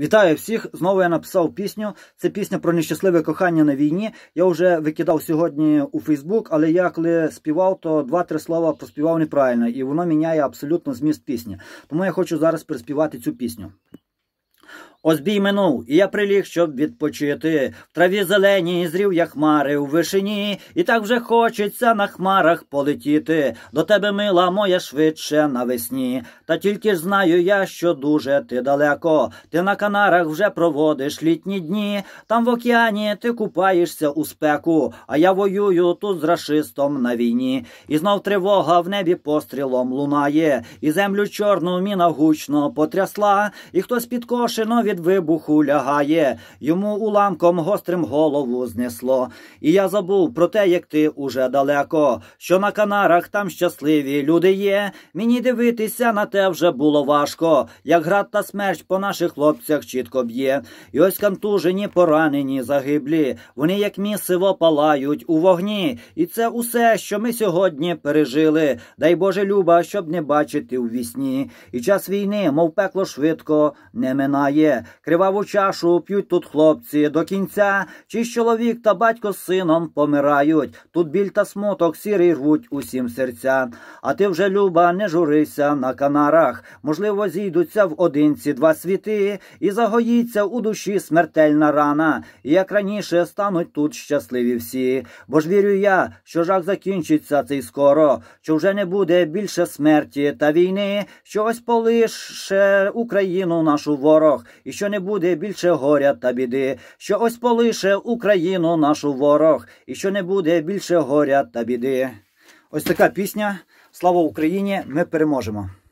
Вітаю всіх! Знову я написав пісню. Це пісня про нещасливе кохання на війні. Я вже викидав сьогодні у Фейсбук, але я коли співав, то два-три слова поспівав неправильно, і воно міняє абсолютно зміст пісні. Тому я хочу зараз переспівати цю пісню. Озбій минув, і я приліг, щоб відпочити. В траві зелені зрів я хмари у вишині, і так вже хочеться на хмарах полетіти. До тебе мила моя швидше навесні. Та тільки ж знаю я, що дуже ти далеко. Ти на канарах вже проводиш літні дні. Там в океані ти купаєшся у спеку, а я воюю тут з рашистом на війні. І знов тривога в небі пострілом лунає, і землю чорну міна гучно потрясла, і хтось підкошено від вибуху лягає, йому уламком гострим голову знесло. І я забув про те, як ти уже далеко, що на канарах там щасливі люди є. Мені дивитися на те вже було важко, як град та смерть по наших хлопцях чітко б'є. І ось кантужені, поранені, загиблі. Вони, як місиво, палають у вогні. І це усе, що ми сьогодні пережили. Дай Боже люба, щоб не бачити у вісні. І час війни, мов пекло швидко, не минає. Криваву чашу п'ють тут хлопці до кінця. Чи чоловік та батько з сином помирають. Тут біль та смуток сірий рвуть усім серця. А ти вже, люба, не журися на канарах. Можливо, зійдуться в одинці два світи, і загоїться у душі смертельна рана. І як раніше стануть тут щасливі всі. Бо ж вірю я, що жах закінчиться цей скоро, що вже не буде більше смерті та війни, що ось полише Україну нашу ворог і що не буде більше горя та біди, що ось полише Україну нашу ворог, і що не буде більше горя та біди. Ось така пісня. Слава Україні! Ми переможемо!